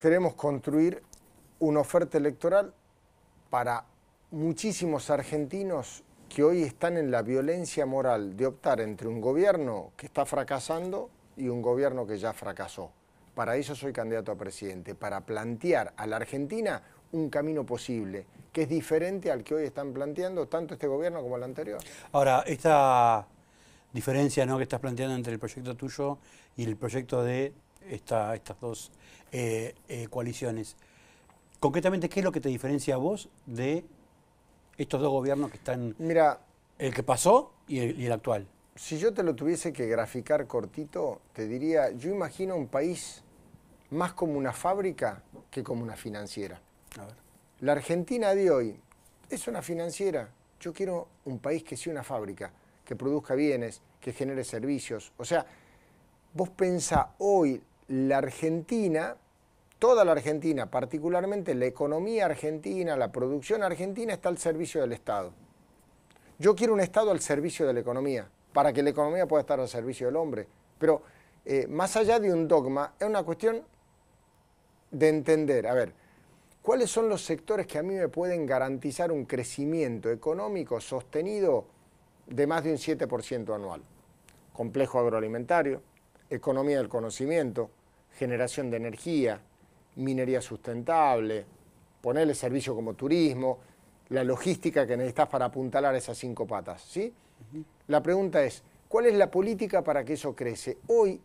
Queremos construir una oferta electoral para muchísimos argentinos que hoy están en la violencia moral de optar entre un gobierno que está fracasando y un gobierno que ya fracasó. Para eso soy candidato a presidente, para plantear a la Argentina un camino posible, que es diferente al que hoy están planteando tanto este gobierno como el anterior. Ahora, esta diferencia ¿no? que estás planteando entre el proyecto tuyo y el proyecto de estas dos eh, eh, coaliciones. Concretamente, ¿qué es lo que te diferencia a vos de estos dos gobiernos que están... Mira, el que pasó y el, actual. Si yo te lo tuviese que graficar cortito, te diría, yo imagino un país más como una fábrica que como una financiera. La Argentina de hoy es una financiera. Yo quiero un país que sea una fábrica, que produzca bienes, que genere servicios. O sea, vos pensá hoy la Argentina, toda la Argentina, particularmente la economía argentina, la producción argentina está al servicio del Estado. Yo quiero un Estado al servicio de la economía, para que la economía pueda estar al servicio del hombre. Pero eh, más allá de un dogma, es una cuestión de entender, a ver, cuáles son los sectores que a mí me pueden garantizar un crecimiento económico sostenido de más de un 7% anual. Complejo agroalimentario, economía del conocimiento, generación de energía, minería sustentable, ponerle servicio como turismo, la logística que necesitas para apuntalar esas cinco patas. ¿sí? La pregunta es, ¿cuál es la política para que eso crece? Hoy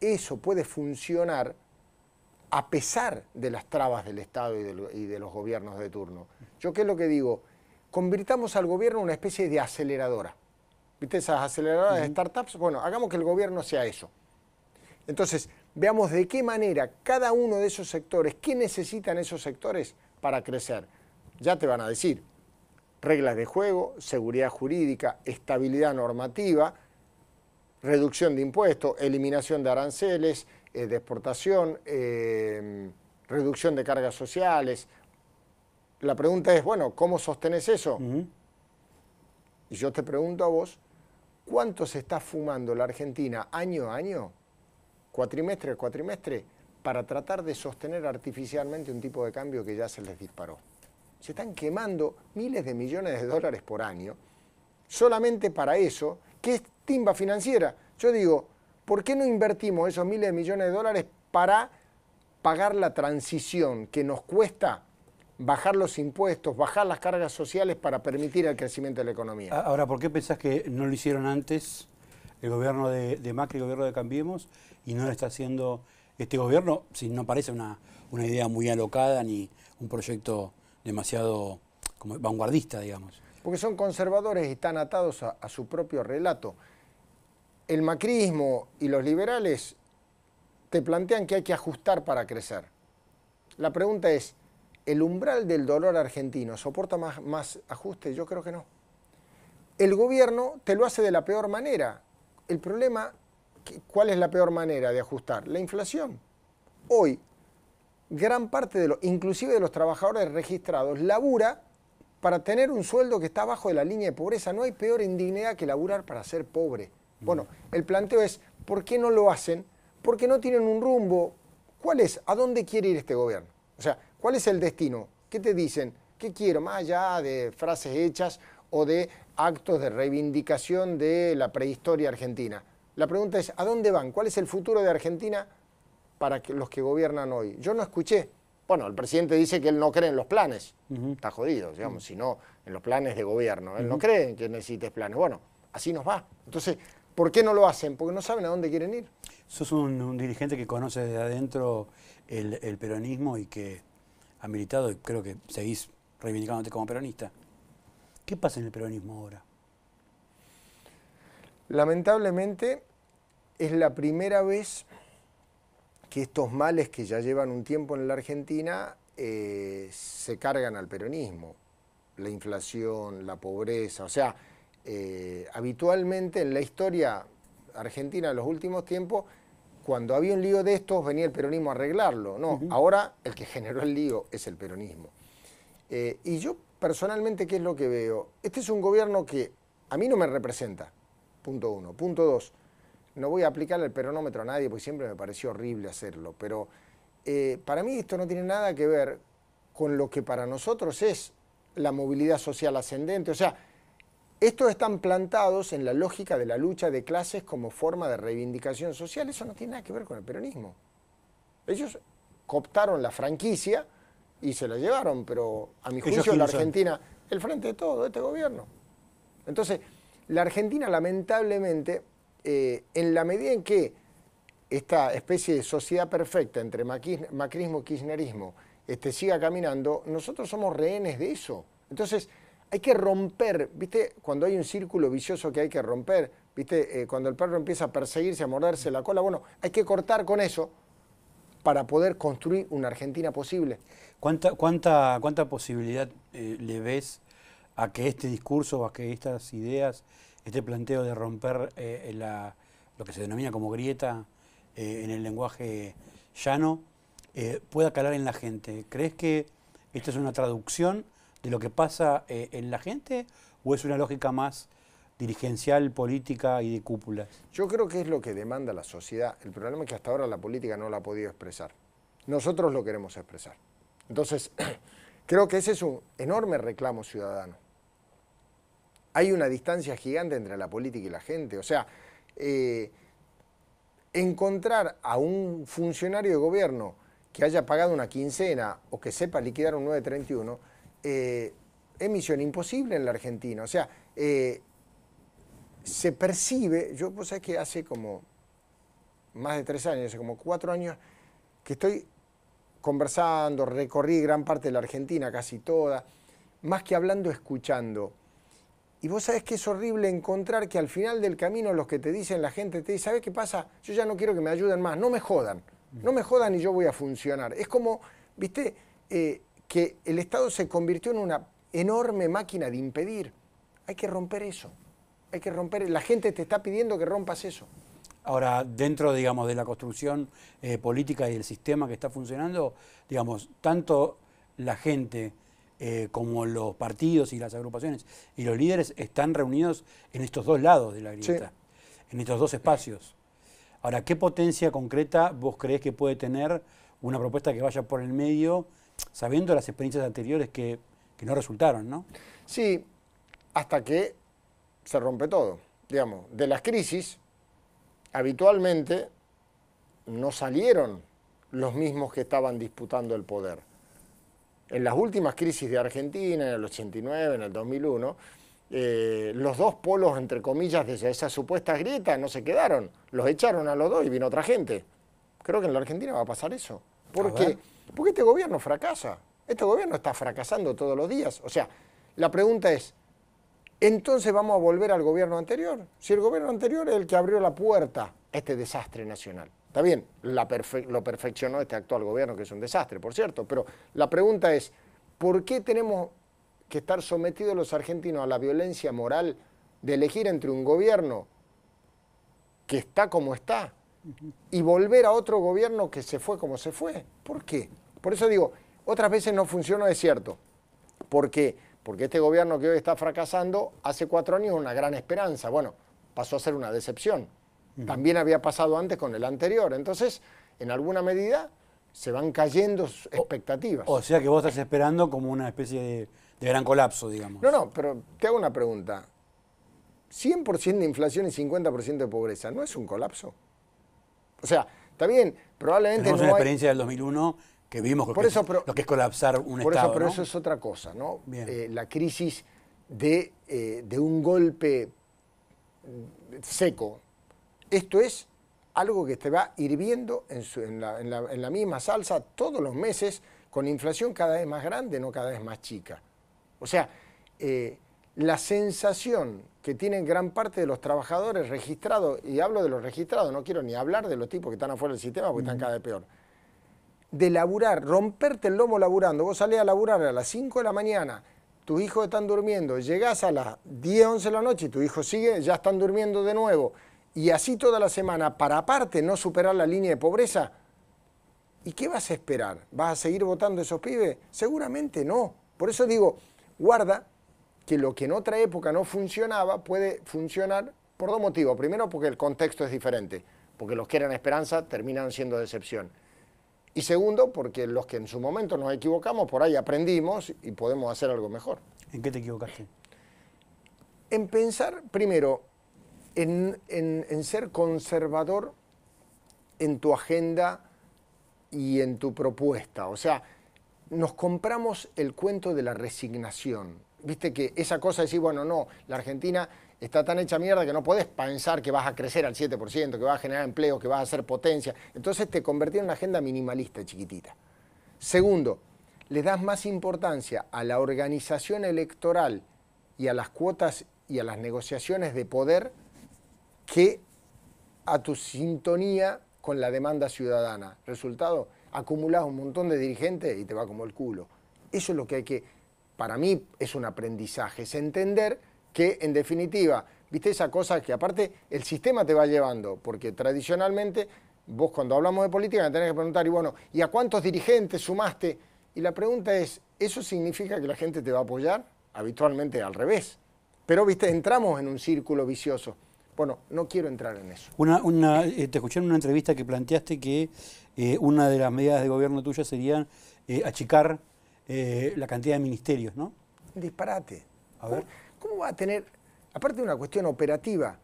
eso puede funcionar a pesar de las trabas del Estado y de, los gobiernos de turno. Yo qué es lo que digo, convirtamos al gobierno en una especie de aceleradora. ¿Viste esas aceleradoras de startups? Bueno, hagamos que el gobierno sea eso. Entonces, veamos de qué manera cada uno de esos sectores, qué necesitan esos sectores para crecer. Ya te van a decir, reglas de juego, seguridad jurídica, estabilidad normativa, reducción de impuestos, eliminación de aranceles, eh, de exportación, eh, reducción de cargas sociales. La pregunta es, bueno, ¿cómo sostenes eso? Y yo te pregunto a vos, ¿cuánto se está fumando la Argentina año a año cuatrimestre a cuatrimestre para tratar de sostener artificialmente un tipo de cambio que ya se les disparó. Se están quemando miles de millones de dólares por año solamente para eso, que es timba financiera. Yo digo, ¿por qué no invertimos esos miles de millones de dólares para pagar la transición que nos cuesta bajar los impuestos, bajar las cargas sociales para permitir el crecimiento de la economía. Ahora, ¿por qué pensás que no lo hicieron antes el gobierno de, de Macri el gobierno de Cambiemos y no lo está haciendo este gobierno, si no parece una, una idea muy alocada ni un proyecto demasiado como vanguardista, digamos. Porque son conservadores y están atados a, su propio relato. El macrismo y los liberales te plantean que hay que ajustar para crecer. La pregunta es, ¿el umbral del dolor argentino soporta más, más ajustes? Yo creo que no. El gobierno te lo hace de la peor manera. El problema ¿Cuál es la peor manera de ajustar? La inflación. Hoy, gran parte de los, inclusive de los trabajadores registrados, labura para tener un sueldo que está abajo de la línea de pobreza. No hay peor indignidad que laburar para ser pobre. Mm. Bueno, el planteo es, ¿por qué no lo hacen? Porque no tienen un rumbo. ¿Cuál es? ¿A dónde quiere ir este gobierno? O sea, ¿cuál es el destino? ¿Qué te dicen? ¿Qué quiero? Más allá de frases hechas o de actos de reivindicación de la prehistoria argentina. La pregunta es, ¿a dónde van? ¿Cuál es el futuro de Argentina para los que gobiernan hoy? Yo no escuché. Bueno, el presidente dice que él no cree en los planes. Está jodido, digamos, sino en los planes de gobierno. Él no cree en que necesites planes. Bueno, así nos va. Entonces, ¿por qué no lo hacen? Porque no saben a dónde quieren ir. Sos un, dirigente que conoce desde adentro el, el peronismo y que ha militado y creo que seguís reivindicándote como peronista. ¿Qué pasa en el peronismo ahora? Lamentablemente es la primera vez que estos males que ya llevan un tiempo en la Argentina eh, se cargan al peronismo. La inflación, la pobreza, o sea, eh, habitualmente en la historia argentina en los últimos tiempos, cuando había un lío de estos venía el peronismo a arreglarlo. No, ahora el que generó el lío es el peronismo. Eh, y yo personalmente, ¿qué es lo que veo? Este es un gobierno que a mí no me representa. Punto uno. Punto dos, no voy a aplicar el peronómetro a nadie, porque siempre me pareció horrible hacerlo, pero eh, para mí esto no tiene nada que ver con lo que para nosotros es la movilidad social ascendente. O sea, estos están plantados en la lógica de la lucha de clases como forma de reivindicación social. Eso no tiene nada que ver con el peronismo. Ellos cooptaron la franquicia y se la llevaron, pero a mi juicio la Argentina, el frente de todo, este gobierno. Entonces, la Argentina, lamentablemente, eh, en la medida en que esta especie de sociedad perfecta entre macrismo y kirchnerismo este, siga caminando, nosotros somos rehenes de eso. Entonces, hay que romper, ¿viste? Cuando hay un círculo vicioso que hay que romper, ¿viste? Eh, cuando el perro empieza a perseguirse, a morderse la cola, bueno, hay que cortar con eso para poder construir una Argentina posible. ¿Cuánta, cuánta, cuánta posibilidad eh, le ves a que este discurso, a que estas ideas, este planteo de romper eh, lo que se denomina como grieta eh, en el lenguaje llano, eh, pueda calar en la gente. ¿Crees que esta es una traducción de lo que pasa en la gente o es una lógica más dirigencial, política y de cúpula? Yo creo que es lo que demanda la sociedad. El problema es que hasta ahora la política no la ha podido expresar. Nosotros lo queremos expresar. Entonces, creo que ese es un enorme reclamo ciudadano hay una distancia gigante entre la política y la gente. O sea, eh, encontrar a un funcionario de gobierno que haya pagado una quincena o que sepa liquidar un 931 eh, es misión imposible en la Argentina. O sea, eh, se percibe, yo pues es que hace como más de tres años, hace como cuatro años, que estoy conversando, recorrí gran parte de la Argentina, casi toda, más que hablando, escuchando y vos sabés que es horrible encontrar que al final del camino los que te dicen, la gente te dice, sabes qué pasa? Yo ya no quiero que me ayuden más, no me jodan, no me jodan y yo voy a funcionar. Es como, viste, eh, que el Estado se convirtió en una enorme máquina de impedir. Hay que romper eso, hay que romper, la gente te está pidiendo que rompas eso. Ahora, dentro, digamos, de la construcción eh, política y del sistema que está funcionando, digamos, tanto la gente eh, como los partidos y las agrupaciones y los líderes están reunidos en estos dos lados de la grieta, en estos dos espacios. Ahora, ¿qué potencia concreta vos crees que puede tener una propuesta que vaya por el medio, sabiendo las experiencias anteriores que, no resultaron, no? Sí, hasta que se rompe todo. de las crisis, habitualmente no salieron los mismos que estaban disputando el poder en las últimas crisis de Argentina, en el 89, en el 2001, eh, los dos polos, entre comillas, de esa supuesta grieta no se quedaron. Los echaron a los dos y vino otra gente. Creo que en la Argentina va a pasar eso. Porque, porque este gobierno fracasa. Este gobierno está fracasando todos los días. O sea, la pregunta es, entonces vamos a volver al gobierno anterior. Si el gobierno anterior es el que abrió la puerta a este desastre nacional. Está bien, lo perfeccionó este actual gobierno, que es un desastre, por cierto, pero la pregunta es, ¿por qué tenemos que estar sometidos los argentinos a la violencia moral de elegir entre un gobierno que está como está y volver a otro gobierno que se fue como se fue? ¿Por qué? Por eso digo, otras veces no funciona, es cierto. ¿Por qué? Porque este gobierno que hoy está fracasando, hace cuatro años una gran esperanza. Bueno, pasó a ser una decepción. También había pasado antes con el anterior. Entonces, en alguna medida, se van cayendo expectativas. O, sea que vos estás esperando como una especie de, gran colapso, digamos. No, no, pero te hago una pregunta. 100% de inflación y 50% de pobreza, ¿no es un colapso? O sea, está bien, probablemente... Tenemos una experiencia del 2001 que vimos que eso, lo que es colapsar un por Eso, pero eso es otra cosa, ¿no? Eh, la crisis eh, de un golpe seco, esto es algo que te va hirviendo en, la, misma salsa todos los meses con inflación cada vez más grande, no cada vez más chica. O sea, eh, la sensación que tienen gran parte de los trabajadores registrados, y hablo de los registrados, no quiero ni hablar de los tipos que están afuera del sistema porque están cada vez peor, de laburar, romperte el lomo laburando, vos salés a laburar a las 5 de la mañana, tus hijos están durmiendo, llegás a las 10, 11 de la noche y tu hijo sigue, ya están durmiendo de nuevo y así toda la semana para aparte no superar la línea de pobreza, ¿y qué vas a esperar? ¿Vas a seguir votando esos pibes? Seguramente no. Por eso digo, guarda que lo que en otra época no funcionaba puede funcionar por dos motivos. Primero, porque el contexto es diferente, porque los que eran esperanza terminan siendo decepción. Y segundo, porque los que en su momento nos equivocamos, por ahí aprendimos y podemos hacer algo mejor. ¿En qué te equivocaste? En pensar, primero, en, ser conservador en tu agenda y en tu propuesta. O sea, nos compramos el cuento de la resignación. Viste que esa cosa de decir, bueno, no, la Argentina está tan hecha mierda que no puedes pensar que vas a crecer al 7%, que vas a generar empleo, que vas a ser potencia. Entonces te convertí en una agenda minimalista chiquitita. Segundo, le das más importancia a la organización electoral y a las cuotas y a las negociaciones de poder que a tu sintonía con la demanda ciudadana. Resultado, acumulas un montón de dirigentes y te va como el culo. Eso es lo que hay que, para mí es un aprendizaje, es entender que en definitiva, viste esa cosa que aparte el sistema te va llevando, porque tradicionalmente vos cuando hablamos de política me tenés que preguntar, y bueno, ¿y a cuántos dirigentes sumaste? Y la pregunta es, ¿eso significa que la gente te va a apoyar? Habitualmente al revés. Pero, viste, entramos en un círculo vicioso. Bueno, no quiero entrar en eso. Una, una, eh, te escuché en una entrevista que planteaste que eh, una de las medidas de gobierno tuya sería eh, achicar la cantidad de ministerios, ¿no? Disparate. A ver. ¿Cómo va a tener, aparte de una cuestión operativa,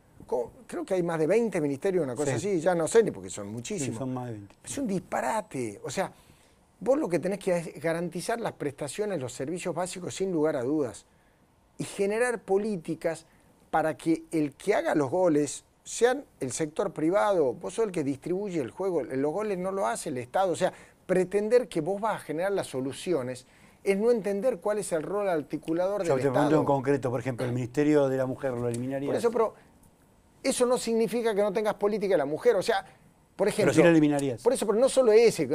creo que hay más de 20 ministerios, una cosa así, ya no sé, ni porque son muchísimos. Sí, son más de 20. Es un disparate. O sea, vos lo que tenés que hacer es garantizar las prestaciones, los servicios básicos, sin lugar a dudas, y generar políticas para que el que haga los goles sea el sector privado, vos sos el que distribuye el juego, los goles no lo hace el Estado, o sea, pretender que vos vas a generar las soluciones es no entender cuál es el rol articulador de del Estado. Yo te pregunto en concreto, por ejemplo, el Ministerio de la Mujer lo eliminaría. Por eso, pero eso no significa que no tengas política de la mujer, o sea, por ejemplo, pero Por eso, pero no solo ese.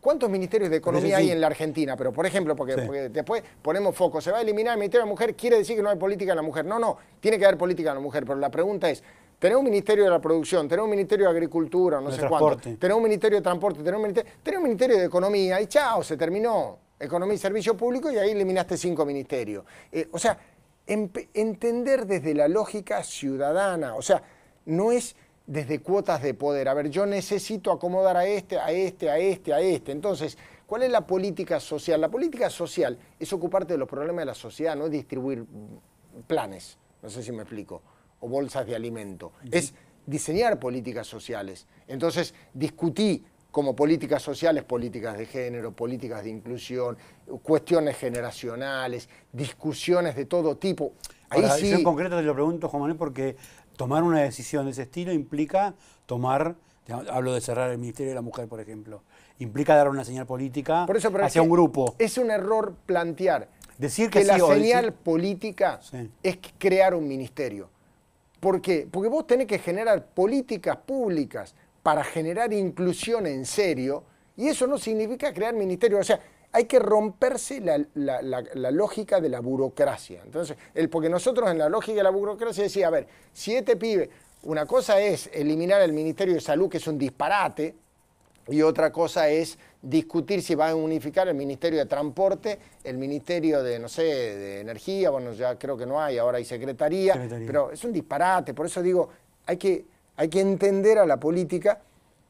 ¿Cuántos ministerios de economía hay en la Argentina? Pero, por ejemplo, porque, después ponemos foco, se va a eliminar el Ministerio de la Mujer, quiere decir que no hay política en la mujer. No, no, tiene que haber política en la mujer. Pero la pregunta es, tener un Ministerio de la Producción, tener un Ministerio de Agricultura, no sé cuánto, tener un Ministerio de Transporte, tener un ministerio, un ministerio de Economía y chao, se terminó. Economía y Servicio Público y ahí eliminaste cinco ministerios. Eh, o sea, entender desde la lógica ciudadana, o sea, no es desde cuotas de poder. A ver, yo necesito acomodar a este, a este, a este, a este. Entonces, ¿cuál es la política social? La política social es ocuparte de los problemas de la sociedad, no es distribuir planes, no sé si me explico, o bolsas de alimento. Es diseñar políticas sociales. Entonces, discutí como políticas sociales, políticas de género, políticas de inclusión, cuestiones generacionales, discusiones de todo tipo. Ahí sí. concreta en concreto te lo pregunto, Juan Manuel, porque tomar una decisión de ese estilo implica tomar, hablo de cerrar el Ministerio de la Mujer, por ejemplo, implica dar una señal política hacia un grupo. Es un error plantear decir que, la señal política es crear un ministerio. ¿Por qué? Porque vos tenés que generar políticas públicas para generar inclusión en serio y eso no significa crear ministerio. O sea, hay que romperse la, lógica de la burocracia. Entonces, el, porque nosotros en la lógica de la burocracia decía, a ver, siete este pibe, una cosa es eliminar el Ministerio de Salud, que es un disparate, y otra cosa es discutir si va a unificar el Ministerio de Transporte, el Ministerio de, no sé, de Energía, bueno, ya creo que no hay, ahora hay secretaría, pero es un disparate, por eso digo, hay que, hay que entender a la política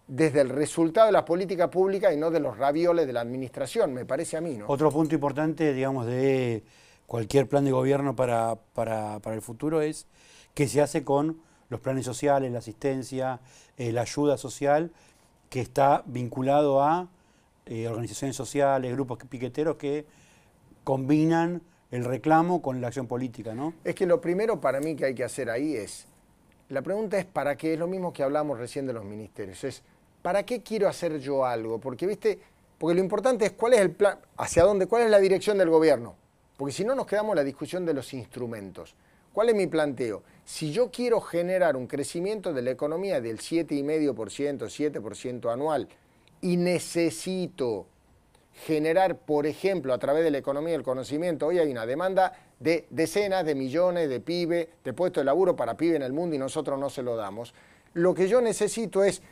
desde el resultado de la política pública y no de los ravioles de la administración, me parece a mí. ¿no? Otro punto importante, digamos, de cualquier plan de gobierno para, el futuro es qué se hace con los planes sociales, la asistencia, eh, la ayuda social, que está vinculado a eh, organizaciones sociales, grupos piqueteros que combinan el reclamo con la acción política, ¿no? Es que lo primero para mí que hay que hacer ahí es, la pregunta es para qué, es lo mismo que hablamos recién de los ministerios, es ¿para qué quiero hacer yo algo? Porque, viste, porque lo importante es cuál es el plan, hacia dónde, cuál es la dirección del gobierno. Porque si no nos quedamos en la discusión de los instrumentos. ¿Cuál es mi planteo? Si yo quiero generar un crecimiento de la economía del 7,5%, 7% anual, y necesito generar, por ejemplo, a través de la economía del conocimiento, hoy hay una demanda de decenas de millones de pibes, de puestos de laburo para pibe en el mundo y nosotros no se lo damos. Lo que yo necesito es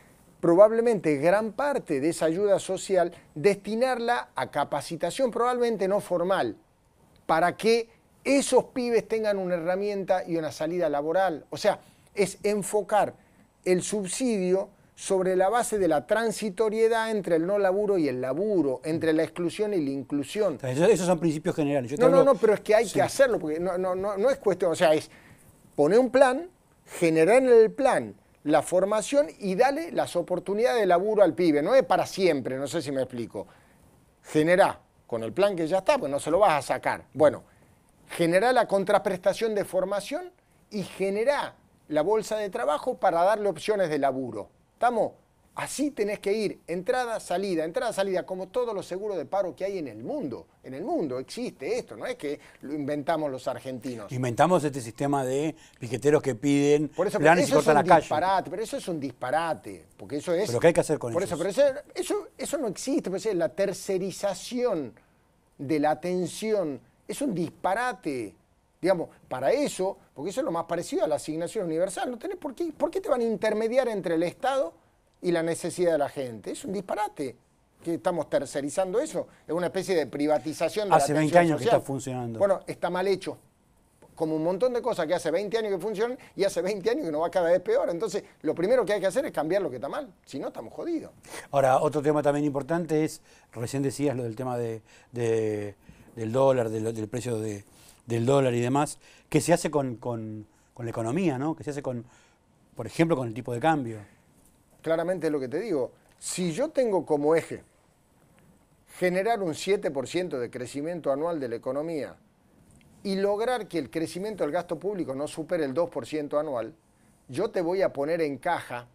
probablemente gran parte de esa ayuda social destinarla a capacitación, probablemente no formal, para que esos pibes tengan una herramienta y una salida laboral. O sea, es enfocar el subsidio sobre la base de la transitoriedad entre el no laburo y el laburo, entre la exclusión y la inclusión. esos son principios generales. no, no, no, pero es que hay que hacerlo, porque no, es cuestión, o sea, es poner un plan, generar el plan la formación y dale las oportunidades de laburo al pibe. No es para siempre, no sé si me explico. Genera, con el plan que ya está, pues no se lo vas a sacar. Bueno, genera la contraprestación de formación y genera la bolsa de trabajo para darle opciones de laburo. ¿Estamos? Así tenés que ir, entrada, salida, entrada, salida, como todos los seguros de paro que hay en el mundo. En el mundo existe esto, no es que lo inventamos los argentinos. Inventamos este sistema de piqueteros que piden por eso, planes cortan la calle. Pero eso es un disparate, porque eso es... Pero ¿qué hay que hacer con eso? eso, eso, no existe, pues la tercerización de la atención es un disparate. Digamos, para eso, porque eso es lo más parecido a la asignación universal, no tenés por qué, ¿por qué te van a intermediar entre el Estado y la necesidad de la gente. Es un disparate que estamos tercerizando eso. Es una especie de privatización de hace la Hace 20 años que está funcionando. Bueno, está mal hecho. Como un montón de cosas que hace 20 años que funcionan y hace 20 años que no va cada vez peor. Entonces, lo primero que hay que hacer es cambiar lo que está mal. Si no, estamos jodidos. Ahora, otro tema también importante es, recién decías lo del tema de, del dólar, del, precio de, del dólar y demás, que se hace con, con, con la economía, ¿no? Que se hace con, por ejemplo, con el tipo de cambio claramente es lo que te digo. Si yo tengo como eje generar un 7% de crecimiento anual de la economía y lograr que el crecimiento del gasto público no supere el 2% anual, yo te voy a poner en caja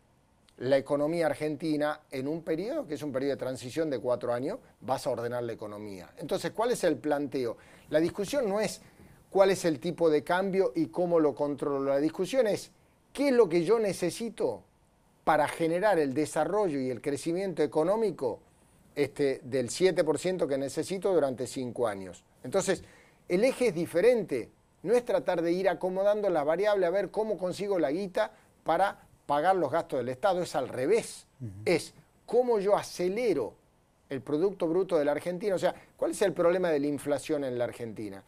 la economía argentina en un periodo, que es un periodo de transición de cuatro años, vas a ordenar la economía. Entonces, ¿cuál es el planteo? La discusión no es cuál es el tipo de cambio y cómo lo controlo. La discusión es qué es lo que yo necesito para generar el desarrollo y el crecimiento económico este, del 7% que necesito durante 5 años. Entonces, el eje es diferente, no es tratar de ir acomodando la variable a ver cómo consigo la guita para pagar los gastos del Estado, es al revés, es cómo yo acelero el Producto Bruto de la Argentina, o sea, ¿cuál es el problema de la inflación en la Argentina?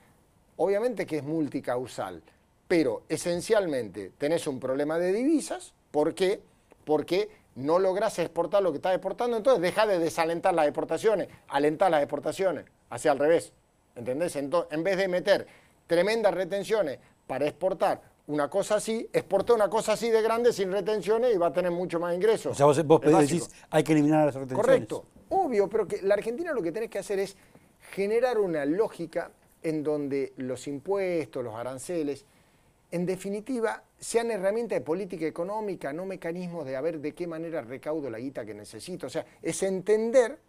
Obviamente que es multicausal, pero esencialmente tenés un problema de divisas, ¿por qué? porque no logras exportar lo que estás exportando, entonces deja de desalentar las exportaciones, alentar las exportaciones, hacia al revés. ¿Entendés? en vez de meter tremendas retenciones para exportar una cosa así, exporta una cosa así de grande sin retenciones y va a tener mucho más ingresos. O sea, vos, vos decís, hay que eliminar las retenciones. Correcto, obvio, pero que la Argentina lo que tenés que hacer es generar una lógica en donde los impuestos, los aranceles, en definitiva, sean herramientas de política económica, no mecanismos de a ver de qué manera recaudo la guita que necesito. O sea, es entender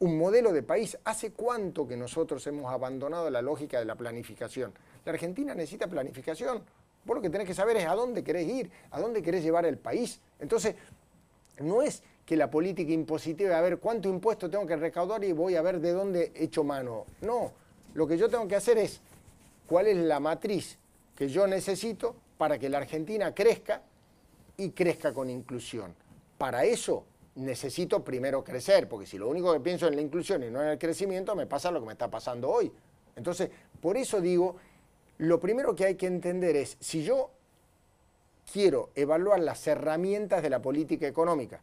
un modelo de país. ¿Hace cuánto que nosotros hemos abandonado la lógica de la planificación? La Argentina necesita planificación. Vos lo que tenés que saber es a dónde querés ir, a dónde querés llevar el país. Entonces, no es que la política impositiva, a ver cuánto impuesto tengo que recaudar y voy a ver de dónde echo mano. No, lo que yo tengo que hacer es cuál es la matriz que yo necesito para que la Argentina crezca y crezca con inclusión. Para eso necesito primero crecer, porque si lo único que pienso es en la inclusión y no en el crecimiento, me pasa lo que me está pasando hoy. Entonces, por eso digo, lo primero que hay que entender es, si yo quiero evaluar las herramientas de la política económica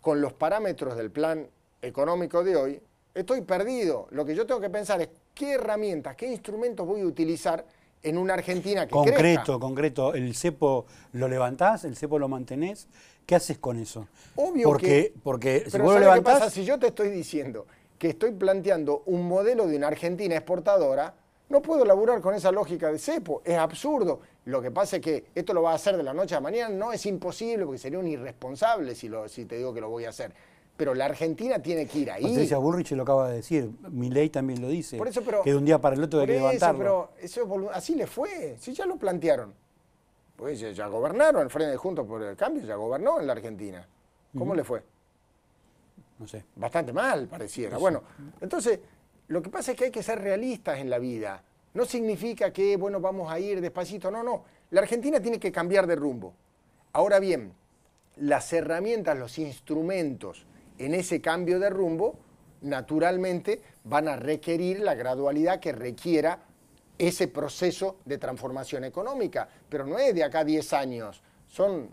con los parámetros del plan económico de hoy, estoy perdido. Lo que yo tengo que pensar es qué herramientas, qué instrumentos voy a utilizar en una Argentina que Concreto, concreto. ¿El cepo lo levantás? ¿El cepo lo mantenés? ¿Qué haces con eso? Obvio porque, que... Porque si pero pasa? Si yo te estoy diciendo que estoy planteando un modelo de una Argentina exportadora, no puedo elaborar con esa lógica de cepo. Es absurdo. Lo que pasa es que esto lo va a hacer de la noche a la mañana. No es imposible porque sería un irresponsable si te digo que lo voy a hacer pero la Argentina tiene que ir ahí. Patricia Bullrich lo acaba de decir, mi ley también lo dice, por eso, pero, que de un día para el otro hay que eso, levantarlo. Pero así le fue, si ya lo plantearon. Pues ya gobernaron, el Frente de Juntos por el Cambio ya gobernó en la Argentina. ¿Cómo le fue? No sé. Bastante mal, pareciera. Bueno, entonces, lo que pasa es que hay que ser realistas en la vida. No significa que, bueno, vamos a ir despacito, no, no. La Argentina tiene que cambiar de rumbo. Ahora bien, las herramientas, los instrumentos en ese cambio de rumbo, naturalmente van a requerir la gradualidad que requiera ese proceso de transformación económica. Pero no es de acá 10 años, son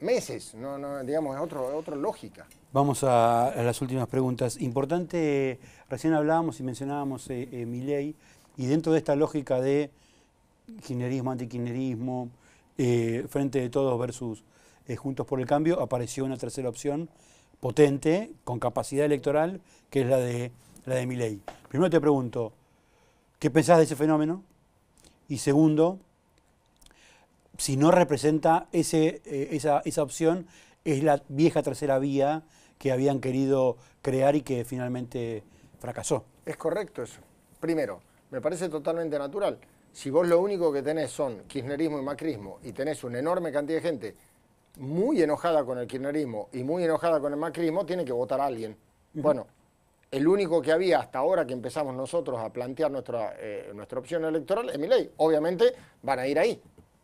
meses, no, no digamos, es otra lógica. Vamos a, las últimas preguntas. Importante, recién hablábamos y mencionábamos eh, eh, mi ley, y dentro de esta lógica de kirchnerismo, antiquinerismo, eh, frente de todos versus Juntos por el Cambio, apareció una tercera opción potente, con capacidad electoral, que es la de, la de Miley. Primero te pregunto, ¿qué pensás de ese fenómeno? Y segundo, si no representa ese, eh, esa, esa opción, es la vieja tercera vía que habían querido crear y que finalmente fracasó. Es correcto eso. Primero, me parece totalmente natural. Si vos lo único que tenés son kirchnerismo y macrismo y tenés una enorme cantidad de gente muy enojada con el kirchnerismo y muy enojada con el macrismo, tiene que votar a alguien. Bueno, el único que había hasta ahora que empezamos nosotros a plantear nuestra, eh, nuestra opción electoral es mi ley. Obviamente van a ir ahí.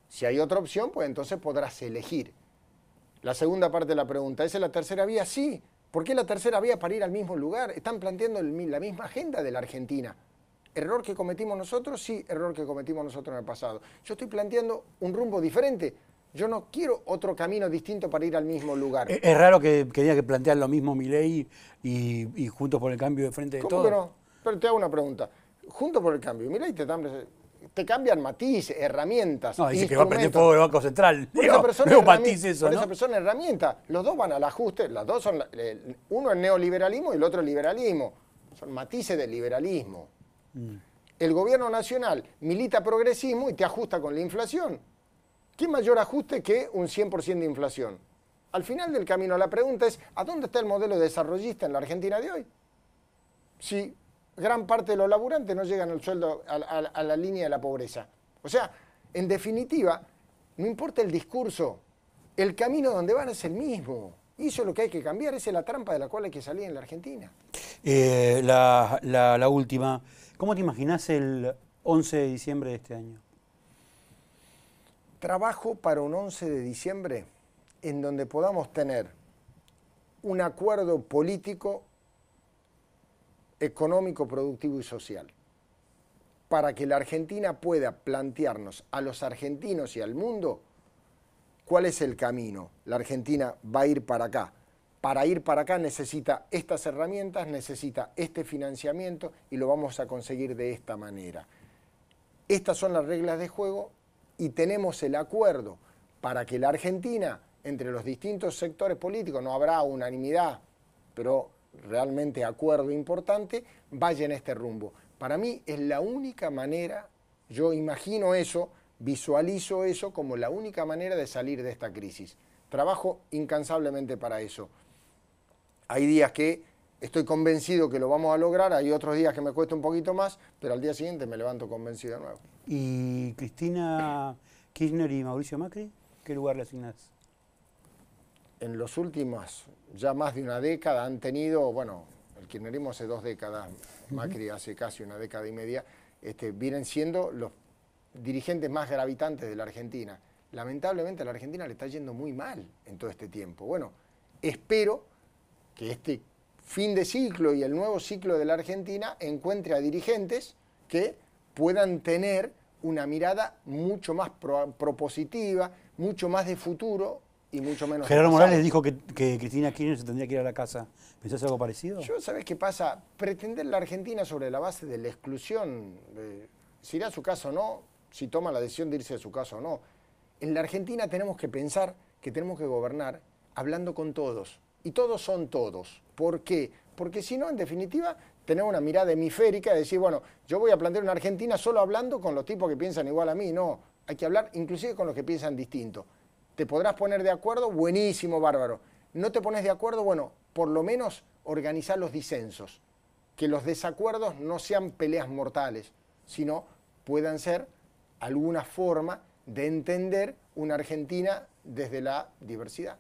Si hay otra opción, pues entonces podrás elegir. La segunda parte de la pregunta, es la tercera vía? Sí. ¿Por qué la tercera vía para ir al mismo lugar? Están planteando la misma agenda de la Argentina. ¿Error que cometimos nosotros? Sí, error que cometimos nosotros en el pasado. Yo estoy planteando un rumbo diferente yo no quiero otro camino distinto para ir al mismo lugar. Es, raro que, quería que plantear lo mismo Milei y, y, Juntos por el Cambio de frente de todo. Pero te hago una pregunta. Juntos por el Cambio, Milei te cambian matices, herramientas. No, dice que va a perder fuego el Banco Central. persona no matices eso, ¿no? Los dos van al ajuste, las dos son, uno es neoliberalismo y el otro es liberalismo. Son matices del liberalismo. Mm. El gobierno nacional milita progresismo y te ajusta con la inflación. ¿Qué mayor ajuste que un 100% de inflación? Al final del camino la pregunta es, ¿a dónde está el modelo desarrollista en la Argentina de hoy? Si gran parte de los laburantes no llegan al sueldo, a, la línea de la pobreza. O sea, en definitiva, no importa el discurso, el camino donde van es el mismo. Y eso es lo que hay que cambiar, esa es la trampa de la cual hay que salir en la Argentina. Eh, la, la última, ¿cómo te imaginas el 11 de diciembre de este año? Trabajo para un 11 de diciembre en donde podamos tener un acuerdo político, económico, productivo y social, para que la Argentina pueda plantearnos a los argentinos y al mundo cuál es el camino. La Argentina va a ir para acá. Para ir para acá necesita estas herramientas, necesita este financiamiento y lo vamos a conseguir de esta manera. Estas son las reglas de juego y tenemos el acuerdo para que la Argentina, entre los distintos sectores políticos, no habrá unanimidad, pero realmente acuerdo importante, vaya en este rumbo. Para mí es la única manera, yo imagino eso, visualizo eso como la única manera de salir de esta crisis. Trabajo incansablemente para eso. Hay días que estoy convencido que lo vamos a lograr. Hay otros días que me cuesta un poquito más, pero al día siguiente me levanto convencido de nuevo. ¿Y Cristina Kirchner y Mauricio Macri? ¿Qué lugar le asignas? En los últimos, ya más de una década, han tenido, bueno, el kirchnerismo hace dos décadas, Macri hace casi una década y media, este, vienen siendo los dirigentes más gravitantes de la Argentina. Lamentablemente a la Argentina le está yendo muy mal en todo este tiempo. Bueno, espero que este fin de ciclo y el nuevo ciclo de la Argentina encuentre a dirigentes que puedan tener una mirada mucho más propositiva, mucho más de futuro y mucho menos... Gerardo Morales dijo que, Cristina Kirchner se tendría que ir a la casa. ¿Pensás algo parecido? Yo, ¿sabes qué pasa? Pretender la Argentina sobre la base de la exclusión, si irá a su caso o no, si toma la decisión de irse a su caso o no. En la Argentina tenemos que pensar que tenemos que gobernar hablando con todos, y todos son todos. ¿Por qué? Porque si no, en definitiva, tener una mirada hemisférica de decir, bueno, yo voy a plantear una Argentina solo hablando con los tipos que piensan igual a mí. No, hay que hablar inclusive con los que piensan distinto. ¿Te podrás poner de acuerdo? Buenísimo, bárbaro. ¿No te pones de acuerdo? Bueno, por lo menos organizar los disensos. Que los desacuerdos no sean peleas mortales, sino puedan ser alguna forma de entender una Argentina desde la diversidad.